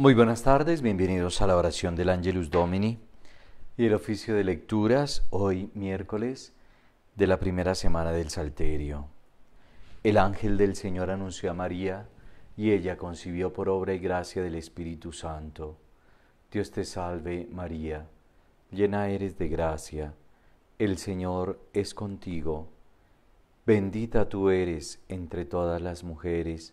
Muy buenas tardes, bienvenidos a la oración del Angelus Domini y el oficio de lecturas hoy miércoles de la primera semana del Salterio. El ángel del Señor anunció a María y ella concibió por obra y gracia del Espíritu Santo. Dios te salve María, llena eres de gracia, el Señor es contigo, bendita tú eres entre todas las mujeres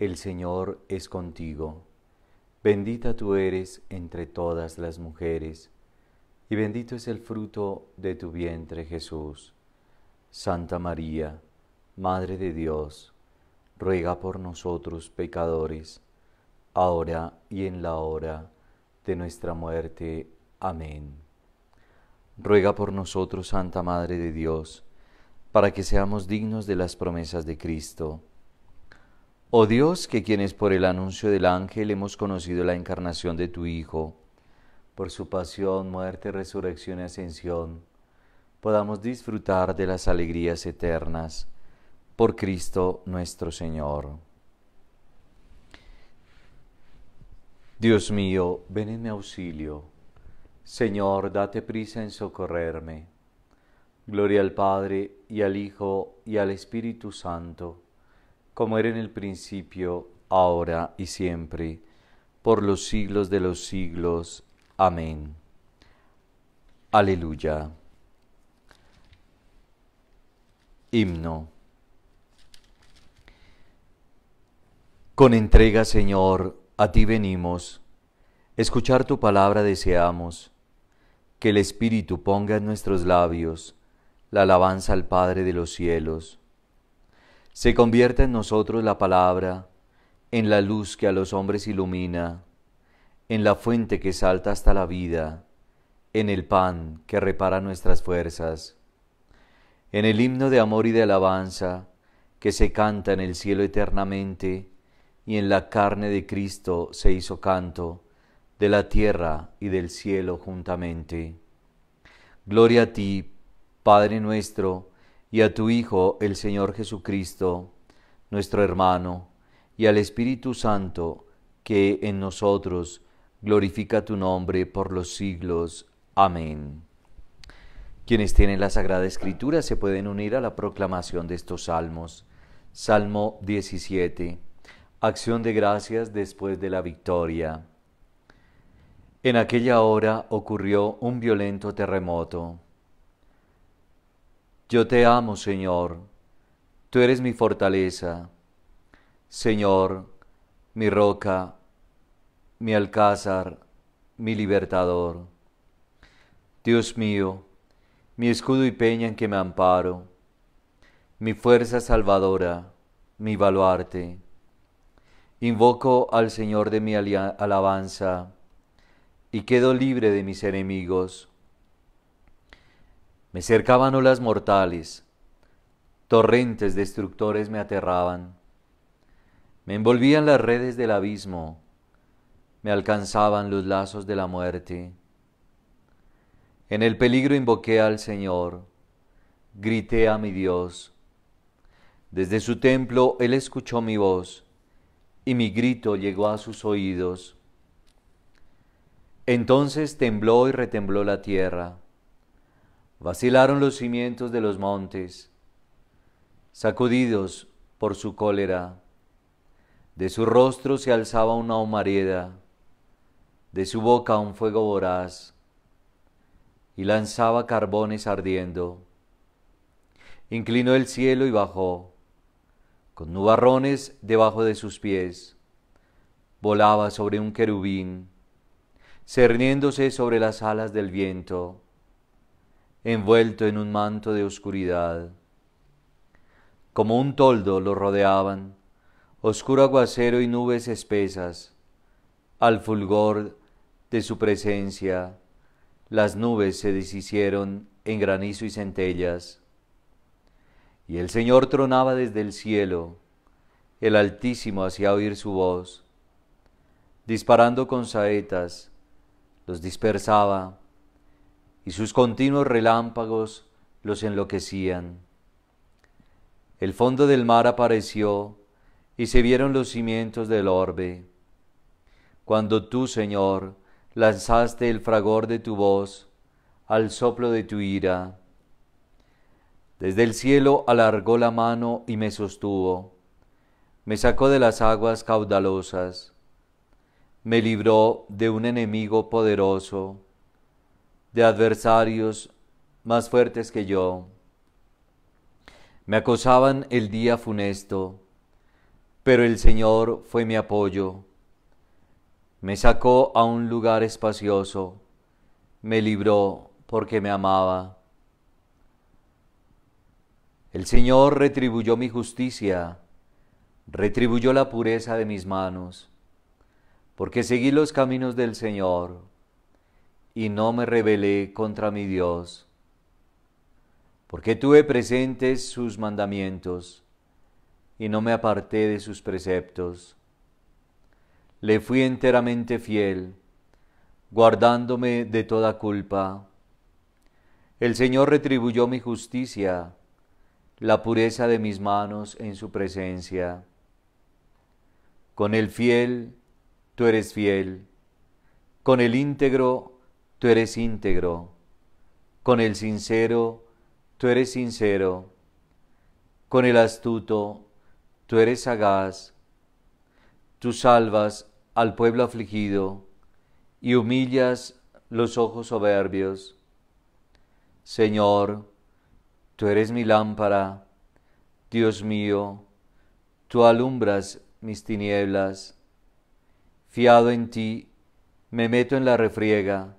el Señor es contigo. Bendita tú eres entre todas las mujeres, y bendito es el fruto de tu vientre Jesús. Santa María, Madre de Dios, ruega por nosotros pecadores, ahora y en la hora de nuestra muerte. Amén. Ruega por nosotros, Santa Madre de Dios, para que seamos dignos de las promesas de Cristo Oh Dios, que quienes por el anuncio del ángel hemos conocido la encarnación de tu Hijo, por su pasión, muerte, resurrección y ascensión, podamos disfrutar de las alegrías eternas por Cristo nuestro Señor. Dios mío, ven en mi auxilio. Señor, date prisa en socorrerme. Gloria al Padre, y al Hijo, y al Espíritu Santo como era en el principio, ahora y siempre, por los siglos de los siglos. Amén. Aleluya. Himno. Con entrega, Señor, a ti venimos, escuchar tu palabra deseamos, que el Espíritu ponga en nuestros labios la alabanza al Padre de los cielos se convierta en nosotros la palabra, en la luz que a los hombres ilumina, en la fuente que salta hasta la vida, en el pan que repara nuestras fuerzas, en el himno de amor y de alabanza que se canta en el cielo eternamente y en la carne de Cristo se hizo canto de la tierra y del cielo juntamente. Gloria a ti, Padre nuestro, y a tu Hijo, el Señor Jesucristo, nuestro hermano, y al Espíritu Santo, que en nosotros glorifica tu nombre por los siglos. Amén. Quienes tienen la Sagrada Escritura se pueden unir a la proclamación de estos salmos. Salmo 17. Acción de gracias después de la victoria. En aquella hora ocurrió un violento terremoto. Yo te amo, Señor, tú eres mi fortaleza. Señor, mi roca, mi alcázar, mi libertador. Dios mío, mi escudo y peña en que me amparo, mi fuerza salvadora, mi baluarte. Invoco al Señor de mi alabanza y quedo libre de mis enemigos. Me cercaban olas mortales, torrentes destructores me aterraban, me envolvían las redes del abismo, me alcanzaban los lazos de la muerte. En el peligro invoqué al Señor, grité a mi Dios. Desde su templo Él escuchó mi voz, y mi grito llegó a sus oídos. Entonces tembló y retembló la tierra Vacilaron los cimientos de los montes, sacudidos por su cólera. De su rostro se alzaba una humareda, de su boca un fuego voraz, y lanzaba carbones ardiendo. Inclinó el cielo y bajó, con nubarrones debajo de sus pies. Volaba sobre un querubín, cerniéndose sobre las alas del viento envuelto en un manto de oscuridad. Como un toldo lo rodeaban, oscuro aguacero y nubes espesas. Al fulgor de su presencia, las nubes se deshicieron en granizo y centellas. Y el Señor tronaba desde el cielo, el Altísimo hacía oír su voz, disparando con saetas, los dispersaba y sus continuos relámpagos los enloquecían. El fondo del mar apareció y se vieron los cimientos del orbe. Cuando tú, Señor, lanzaste el fragor de tu voz al soplo de tu ira, desde el cielo alargó la mano y me sostuvo, me sacó de las aguas caudalosas, me libró de un enemigo poderoso, de adversarios más fuertes que yo. Me acosaban el día funesto, pero el Señor fue mi apoyo. Me sacó a un lugar espacioso, me libró porque me amaba. El Señor retribuyó mi justicia, retribuyó la pureza de mis manos, porque seguí los caminos del Señor y no me rebelé contra mi Dios, porque tuve presentes sus mandamientos y no me aparté de sus preceptos. Le fui enteramente fiel, guardándome de toda culpa. El Señor retribuyó mi justicia, la pureza de mis manos en su presencia. Con el fiel, tú eres fiel. Con el íntegro, tú eres íntegro. Con el sincero, tú eres sincero. Con el astuto, tú eres sagaz. Tú salvas al pueblo afligido y humillas los ojos soberbios. Señor, tú eres mi lámpara. Dios mío, tú alumbras mis tinieblas. Fiado en ti, me meto en la refriega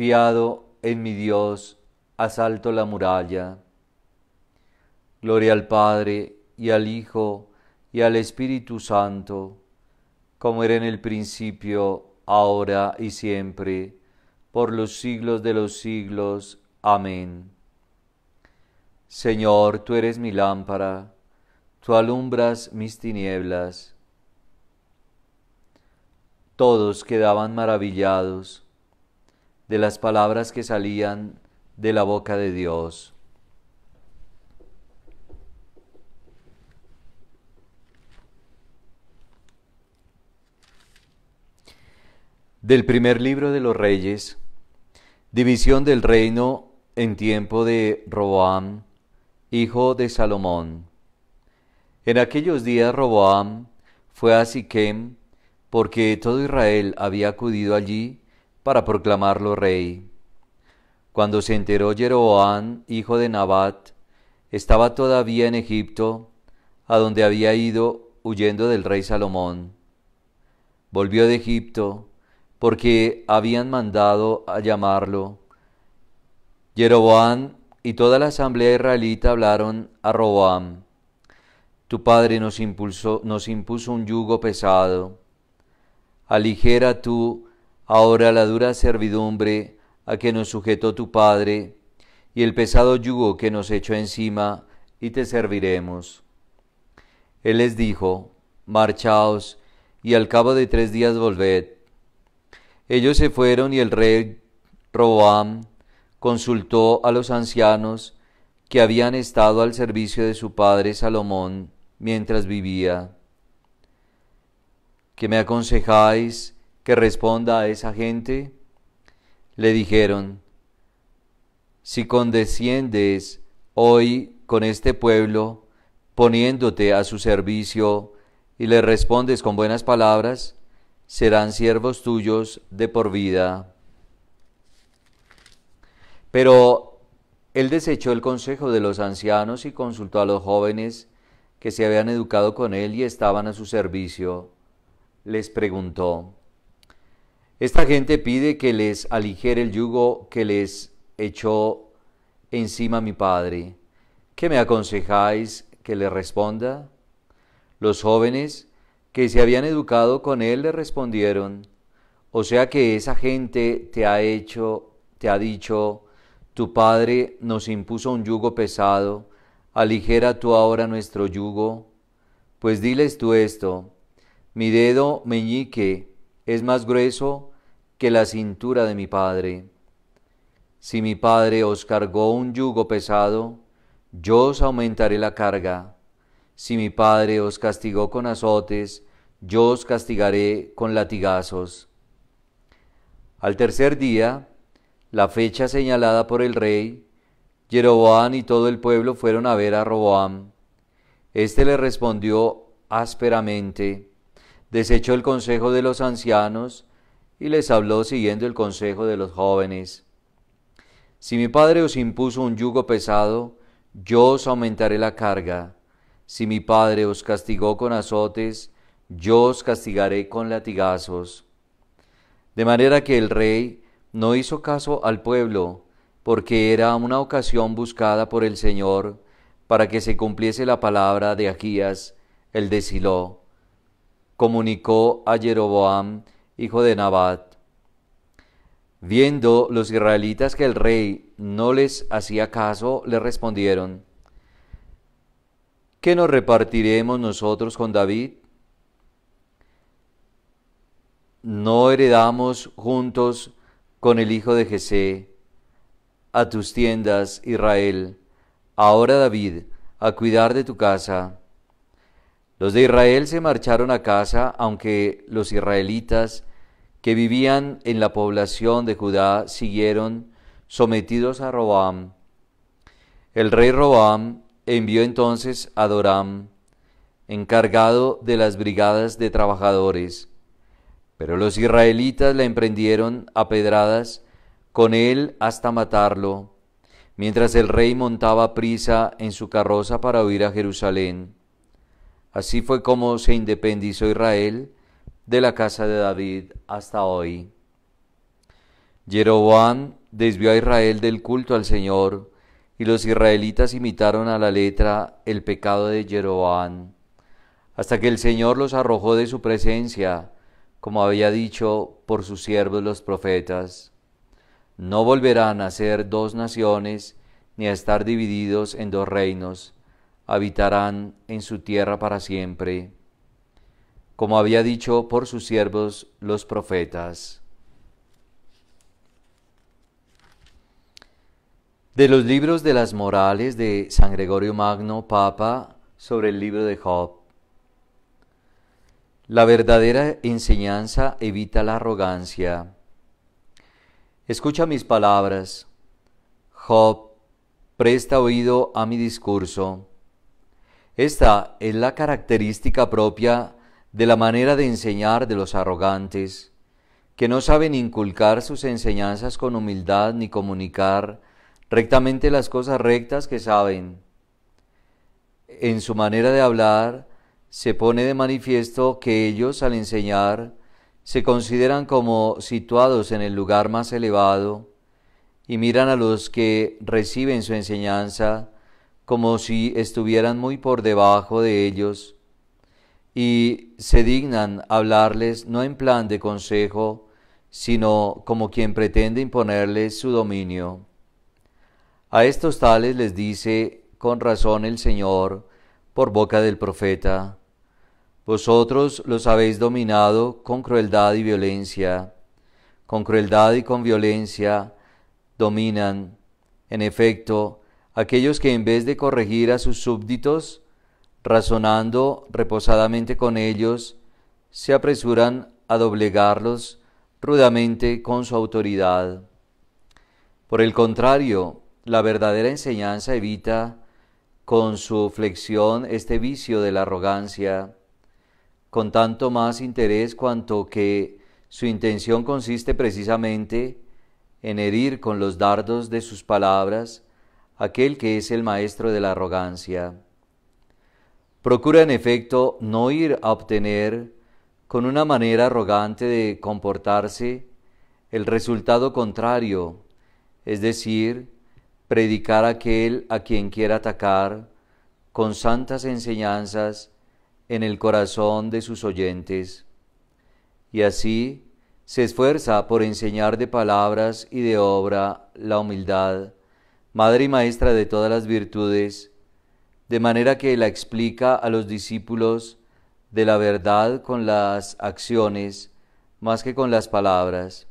Fiado en mi Dios, asalto la muralla. Gloria al Padre y al Hijo y al Espíritu Santo, como era en el principio, ahora y siempre, por los siglos de los siglos. Amén. Señor, tú eres mi lámpara, tú alumbras mis tinieblas. Todos quedaban maravillados de las palabras que salían de la boca de Dios. Del primer libro de los reyes, división del reino en tiempo de Roboam, hijo de Salomón. En aquellos días Roboam fue a Siquem, porque todo Israel había acudido allí para proclamarlo rey. Cuando se enteró Jeroboam, hijo de Nabat, estaba todavía en Egipto, a donde había ido huyendo del rey Salomón. Volvió de Egipto, porque habían mandado a llamarlo. Jeroboam y toda la asamblea israelita hablaron a Roboam. Tu padre nos, nos impuso un yugo pesado. Aligera tú ahora la dura servidumbre a que nos sujetó tu Padre, y el pesado yugo que nos echó encima, y te serviremos. Él les dijo, Marchaos, y al cabo de tres días volved. Ellos se fueron y el rey Roam, consultó a los ancianos que habían estado al servicio de su padre Salomón mientras vivía. ¿Qué me aconsejáis? que responda a esa gente? Le dijeron, si condesciendes hoy con este pueblo, poniéndote a su servicio y le respondes con buenas palabras, serán siervos tuyos de por vida. Pero él desechó el consejo de los ancianos y consultó a los jóvenes que se habían educado con él y estaban a su servicio. Les preguntó, esta gente pide que les aligere el yugo que les echó encima mi Padre. ¿Qué me aconsejáis que le responda? Los jóvenes que se habían educado con él le respondieron, o sea que esa gente te ha hecho, te ha dicho, tu Padre nos impuso un yugo pesado, aligera tú ahora nuestro yugo. Pues diles tú esto, mi dedo meñique es más grueso que la cintura de mi Padre. Si mi Padre os cargó un yugo pesado, yo os aumentaré la carga. Si mi Padre os castigó con azotes, yo os castigaré con latigazos. Al tercer día, la fecha señalada por el rey, Jeroboam y todo el pueblo fueron a ver a Roboam. Este le respondió ásperamente, desechó el consejo de los ancianos y les habló siguiendo el consejo de los jóvenes. Si mi padre os impuso un yugo pesado, yo os aumentaré la carga. Si mi padre os castigó con azotes, yo os castigaré con latigazos. De manera que el rey no hizo caso al pueblo, porque era una ocasión buscada por el Señor para que se cumpliese la palabra de Agías, el de Silo. Comunicó a Jeroboam hijo de Nabat. Viendo los israelitas que el rey no les hacía caso, le respondieron, ¿qué nos repartiremos nosotros con David? ¿No heredamos juntos con el hijo de Jesé a tus tiendas, Israel? Ahora David, a cuidar de tu casa. Los de Israel se marcharon a casa, aunque los israelitas que vivían en la población de Judá siguieron sometidos a Roam. El rey Roam envió entonces a Doram, encargado de las brigadas de trabajadores. Pero los israelitas la emprendieron a pedradas con él hasta matarlo, mientras el rey montaba prisa en su carroza para huir a Jerusalén. Así fue como se independizó Israel de la casa de David hasta hoy. Jeroboam desvió a Israel del culto al Señor, y los israelitas imitaron a la letra el pecado de Jeroboam, hasta que el Señor los arrojó de su presencia, como había dicho por sus siervos los profetas. No volverán a ser dos naciones, ni a estar divididos en dos reinos, habitarán en su tierra para siempre como había dicho por sus siervos los profetas. De los libros de las morales de San Gregorio Magno, Papa, sobre el libro de Job. La verdadera enseñanza evita la arrogancia. Escucha mis palabras. Job, presta oído a mi discurso. Esta es la característica propia de la manera de enseñar de los arrogantes, que no saben inculcar sus enseñanzas con humildad ni comunicar rectamente las cosas rectas que saben. En su manera de hablar se pone de manifiesto que ellos al enseñar se consideran como situados en el lugar más elevado y miran a los que reciben su enseñanza como si estuvieran muy por debajo de ellos y se dignan hablarles no en plan de consejo, sino como quien pretende imponerles su dominio. A estos tales les dice con razón el Señor por boca del profeta, Vosotros los habéis dominado con crueldad y violencia, con crueldad y con violencia dominan, en efecto, aquellos que en vez de corregir a sus súbditos, razonando reposadamente con ellos, se apresuran a doblegarlos rudamente con su autoridad. Por el contrario, la verdadera enseñanza evita con su flexión este vicio de la arrogancia, con tanto más interés cuanto que su intención consiste precisamente en herir con los dardos de sus palabras aquel que es el maestro de la arrogancia. Procura en efecto no ir a obtener con una manera arrogante de comportarse el resultado contrario, es decir, predicar a aquel a quien quiera atacar con santas enseñanzas en el corazón de sus oyentes. Y así se esfuerza por enseñar de palabras y de obra la humildad, madre y maestra de todas las virtudes, de manera que la explica a los discípulos de la verdad con las acciones más que con las palabras.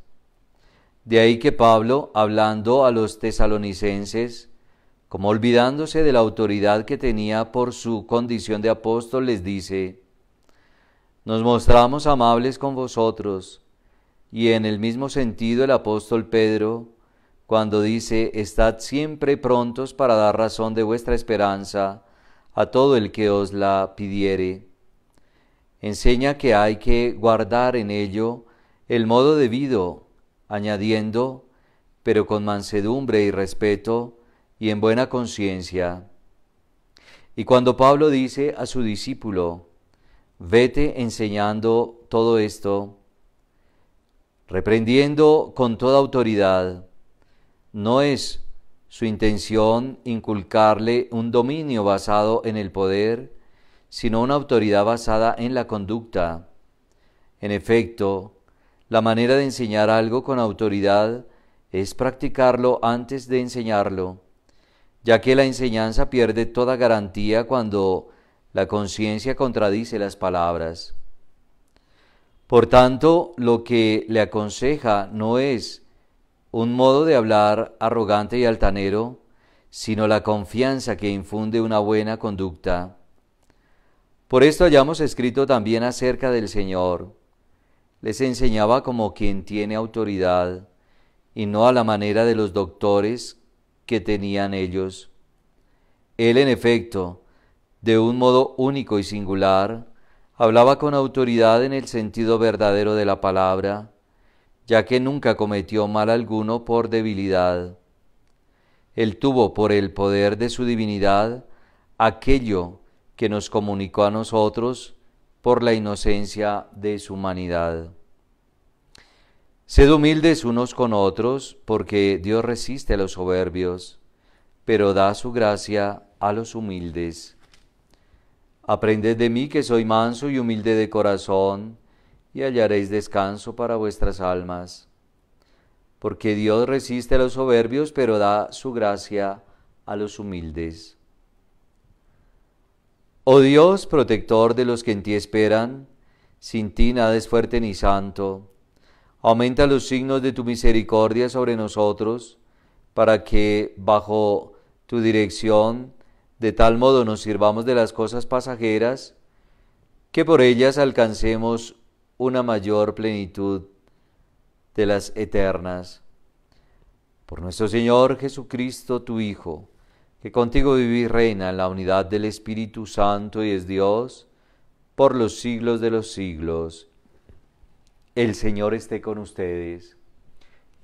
De ahí que Pablo, hablando a los tesalonicenses, como olvidándose de la autoridad que tenía por su condición de apóstol, les dice, Nos mostramos amables con vosotros, y en el mismo sentido el apóstol Pedro, cuando dice, Estad siempre prontos para dar razón de vuestra esperanza, a todo el que os la pidiere. Enseña que hay que guardar en ello el modo debido, añadiendo, pero con mansedumbre y respeto y en buena conciencia. Y cuando Pablo dice a su discípulo, vete enseñando todo esto, reprendiendo con toda autoridad, no es su intención, inculcarle un dominio basado en el poder, sino una autoridad basada en la conducta. En efecto, la manera de enseñar algo con autoridad es practicarlo antes de enseñarlo, ya que la enseñanza pierde toda garantía cuando la conciencia contradice las palabras. Por tanto, lo que le aconseja no es un modo de hablar arrogante y altanero, sino la confianza que infunde una buena conducta. Por esto hayamos escrito también acerca del Señor. Les enseñaba como quien tiene autoridad, y no a la manera de los doctores que tenían ellos. Él, en efecto, de un modo único y singular, hablaba con autoridad en el sentido verdadero de la palabra, ya que nunca cometió mal alguno por debilidad. Él tuvo por el poder de su divinidad aquello que nos comunicó a nosotros por la inocencia de su humanidad. Sed humildes unos con otros, porque Dios resiste a los soberbios, pero da su gracia a los humildes. Aprended de mí que soy manso y humilde de corazón, y hallaréis descanso para vuestras almas. Porque Dios resiste a los soberbios, pero da su gracia a los humildes. Oh Dios, protector de los que en ti esperan, sin ti nada es fuerte ni santo. Aumenta los signos de tu misericordia sobre nosotros, para que bajo tu dirección de tal modo nos sirvamos de las cosas pasajeras, que por ellas alcancemos una mayor plenitud de las eternas. Por nuestro Señor Jesucristo, tu Hijo, que contigo vive y reina en la unidad del Espíritu Santo y es Dios, por los siglos de los siglos. El Señor esté con ustedes.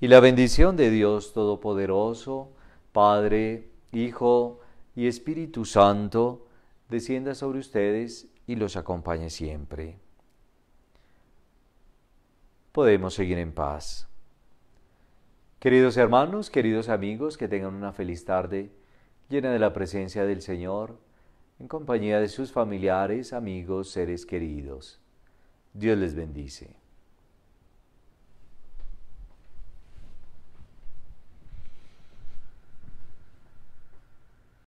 Y la bendición de Dios Todopoderoso, Padre, Hijo y Espíritu Santo, descienda sobre ustedes y los acompañe siempre podemos seguir en paz. Queridos hermanos, queridos amigos, que tengan una feliz tarde llena de la presencia del Señor, en compañía de sus familiares, amigos, seres queridos. Dios les bendice.